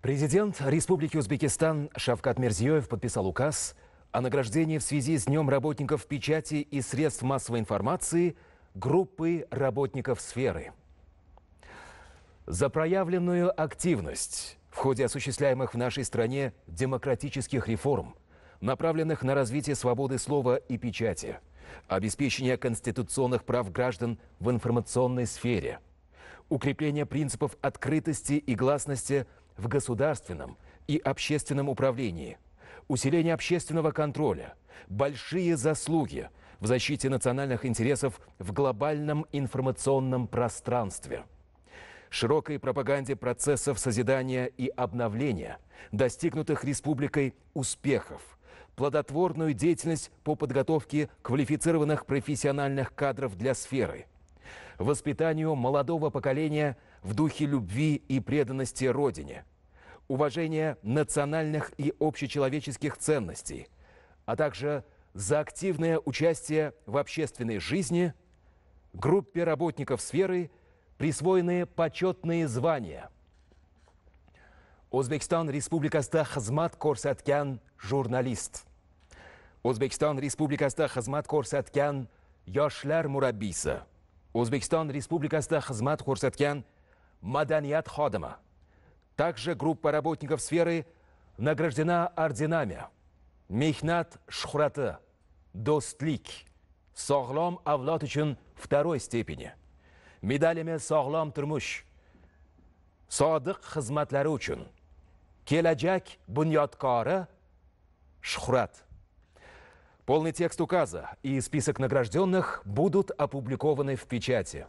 Президент Республики Узбекистан Шавкат Мерзиёев подписал указ о награждении в связи с Днем работников печати и средств массовой информации группы работников сферы. За проявленную активность в ходе осуществляемых в нашей стране демократических реформ, направленных на развитие свободы слова и печати, обеспечение конституционных прав граждан в информационной сфере, укрепление принципов открытости и гласности – в государственном и общественном управлении, усиление общественного контроля, большие заслуги в защите национальных интересов в глобальном информационном пространстве. Широкой пропаганде процессов созидания и обновления, достигнутых республикой успехов, плодотворную деятельность по подготовке квалифицированных профессиональных кадров для сферы, воспитанию молодого поколения в духе любви и преданности Родине – уважение национальных и общечеловеческих ценностей, а также за активное участие в общественной жизни группе работников сферы присвоены почетные звания. O'zbekiston Respublikasida xizmat ko'rsatgan jurnalist. O'zbekiston Respublikasida xizmat ko'rsatgan yoshlar murabbiysi. O'zbekiston Respublikasida xizmat ko'rsatgan madaniyat xodimi. Также группа работников сферы награждена орденами Мехнат Шхураты, Достлик, Соглом Авлатычин второй степени, медалями Соглом Турмуш, Содык Хазматларучин, Келаджак Буньяткара, Шхурат. Полный текст указа и список награжденных будут опубликованы в печати.